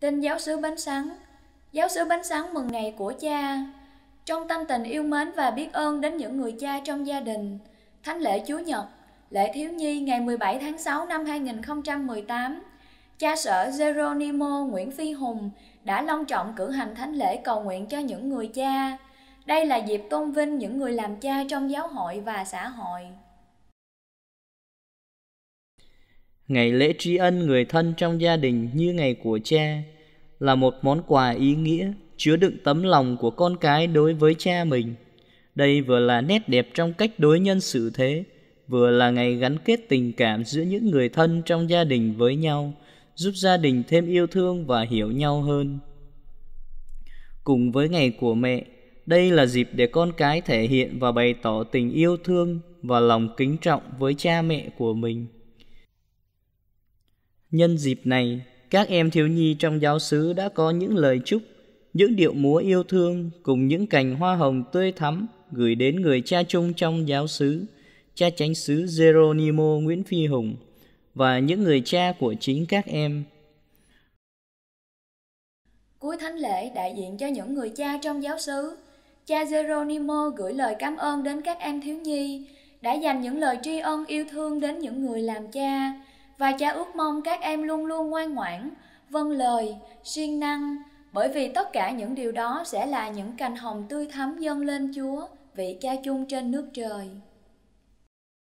Tin giáo sứ bánh Sáng, Giáo sứ bánh Sáng mừng ngày của cha Trong tâm tình yêu mến và biết ơn đến những người cha trong gia đình Thánh lễ Chúa Nhật Lễ Thiếu Nhi ngày 17 tháng 6 năm 2018 Cha sở Geronimo Nguyễn Phi Hùng đã long trọng cử hành thánh lễ cầu nguyện cho những người cha. Đây là dịp tôn vinh những người làm cha trong giáo hội và xã hội. Ngày lễ tri ân người thân trong gia đình như ngày của cha là một món quà ý nghĩa chứa đựng tấm lòng của con cái đối với cha mình. Đây vừa là nét đẹp trong cách đối nhân xử thế, vừa là ngày gắn kết tình cảm giữa những người thân trong gia đình với nhau, giúp gia đình thêm yêu thương và hiểu nhau hơn. Cùng với ngày của mẹ, đây là dịp để con cái thể hiện và bày tỏ tình yêu thương và lòng kính trọng với cha mẹ của mình. Nhân dịp này, các em thiếu nhi trong giáo xứ đã có những lời chúc, những điệu múa yêu thương cùng những cành hoa hồng tươi thắm gửi đến người cha chung trong giáo xứ, cha chánh xứ Geronimo Nguyễn Phi Hùng và những người cha của chính các em. Cuối thánh lễ đại diện cho những người cha trong giáo xứ, cha Geronimo gửi lời cảm ơn đến các em thiếu nhi đã dành những lời tri ân yêu thương đến những người làm cha và cha ước mong các em luôn luôn ngoan ngoãn, vâng lời, siêng năng, bởi vì tất cả những điều đó sẽ là những cành hồng tươi thắm dâng lên Chúa, vị cha chung trên nước trời.